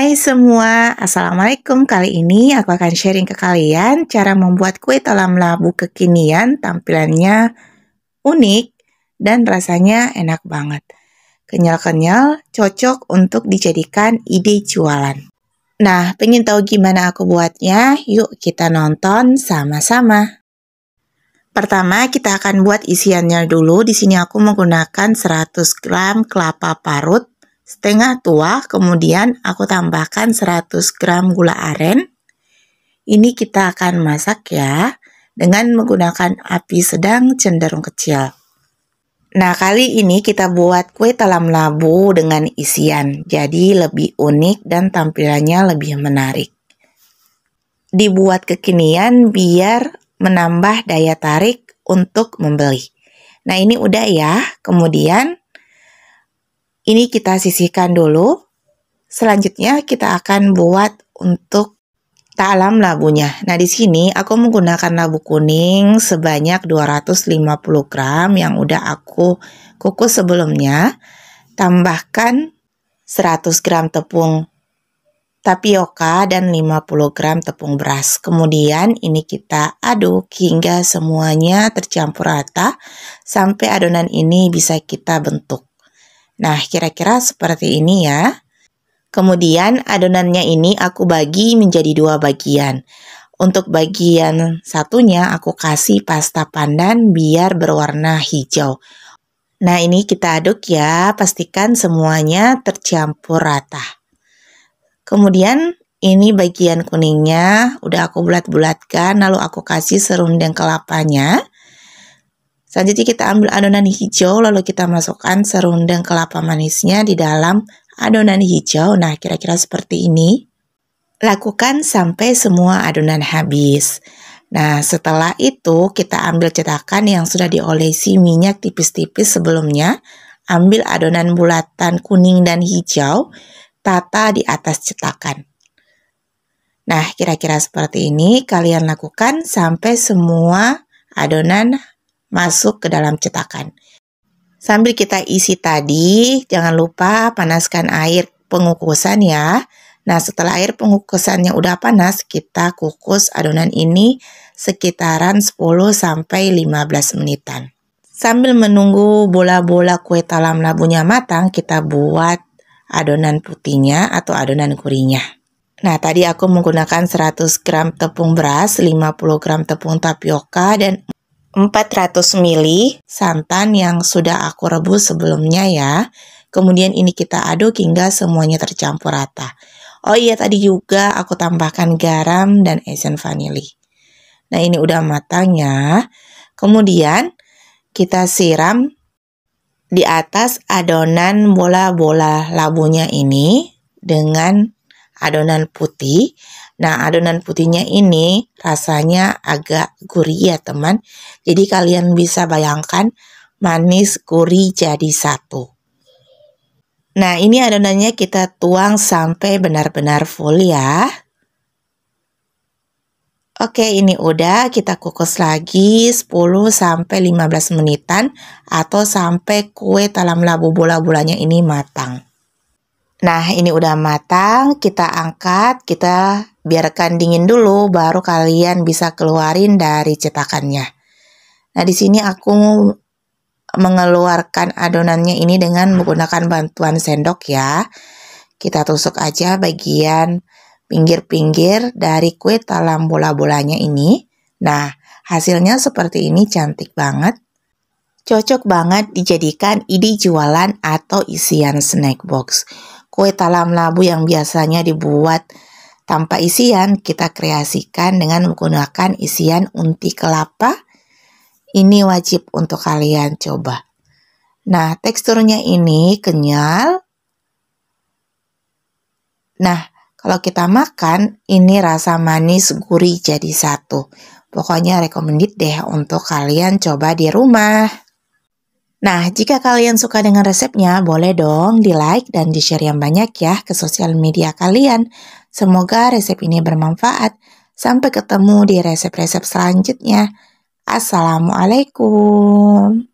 Hai semua, Assalamualaikum Kali ini aku akan sharing ke kalian cara membuat kue talam labu kekinian Tampilannya unik dan rasanya enak banget Kenyal-kenyal, cocok untuk dijadikan ide jualan Nah, pengen tahu gimana aku buatnya? Yuk kita nonton sama-sama Pertama, kita akan buat isiannya dulu. Di sini aku menggunakan 100 gram kelapa parut, setengah tuah kemudian aku tambahkan 100 gram gula aren. Ini kita akan masak ya, dengan menggunakan api sedang cenderung kecil. Nah, kali ini kita buat kue talam labu dengan isian, jadi lebih unik dan tampilannya lebih menarik. Dibuat kekinian biar menambah daya tarik untuk membeli. Nah, ini udah ya. Kemudian ini kita sisihkan dulu. Selanjutnya kita akan buat untuk talam labunya. Nah, di sini aku menggunakan labu kuning sebanyak 250 gram yang udah aku kukus sebelumnya. Tambahkan 100 gram tepung tapioka dan 50 gram tepung beras. Kemudian ini kita aduk hingga semuanya tercampur rata sampai adonan ini bisa kita bentuk. Nah, kira-kira seperti ini ya. Kemudian adonannya ini aku bagi menjadi dua bagian. Untuk bagian satunya aku kasih pasta pandan biar berwarna hijau. Nah ini kita aduk ya, pastikan semuanya tercampur rata. Kemudian ini bagian kuningnya udah aku bulat-bulatkan lalu aku kasih serundeng kelapanya. Selanjutnya kita ambil adonan hijau lalu kita masukkan serundeng kelapa manisnya di dalam adonan hijau. Nah, kira-kira seperti ini. Lakukan sampai semua adonan habis. Nah, setelah itu kita ambil cetakan yang sudah diolesi minyak tipis-tipis sebelumnya. Ambil adonan bulatan kuning dan hijau, tata di atas cetakan. Nah, kira-kira seperti ini kalian lakukan sampai semua adonan masuk ke dalam cetakan. Sambil kita isi tadi, jangan lupa panaskan air pengukusan ya. Nah, setelah air pengukusannya udah panas, kita kukus adonan ini sekitaran 10 sampai 15 menitan. Sambil menunggu bola-bola kue talam labunya matang, kita buat adonan putihnya atau adonan kurinya. Nah, tadi aku menggunakan 100 gram tepung beras, 50 gram tepung tapioka, dan 400 ml santan yang sudah aku rebus sebelumnya ya. Kemudian ini kita aduk hingga semuanya tercampur rata. Oh iya tadi juga aku tambahkan garam dan esen vanili. Nah ini udah matangnya Kemudian kita siram di atas adonan bola-bola labunya ini dengan adonan putih. Nah, adonan putihnya ini rasanya agak gurih ya, teman. Jadi kalian bisa bayangkan manis gurih jadi satu. Nah, ini adonannya kita tuang sampai benar-benar full ya. Oke, ini udah kita kukus lagi 10 15 menitan atau sampai kue talam labu bola-bolanya ini matang. Nah, ini udah matang, kita angkat, kita biarkan dingin dulu baru kalian bisa keluarin dari cetakannya. Nah, di sini aku mengeluarkan adonannya ini dengan menggunakan bantuan sendok ya. Kita tusuk aja bagian pinggir-pinggir dari kue talam bola-bolanya ini. Nah, hasilnya seperti ini cantik banget. Cocok banget dijadikan ide jualan atau isian snack box kue talam labu yang biasanya dibuat tanpa isian, kita kreasikan dengan menggunakan isian unti kelapa. Ini wajib untuk kalian coba. Nah, teksturnya ini kenyal. Nah, kalau kita makan, ini rasa manis gurih jadi satu. Pokoknya recommended deh untuk kalian coba di rumah. Nah, jika kalian suka dengan resepnya, boleh dong di-like dan di-share yang banyak ya ke sosial media kalian. Semoga resep ini bermanfaat. Sampai ketemu di resep-resep selanjutnya. Assalamualaikum.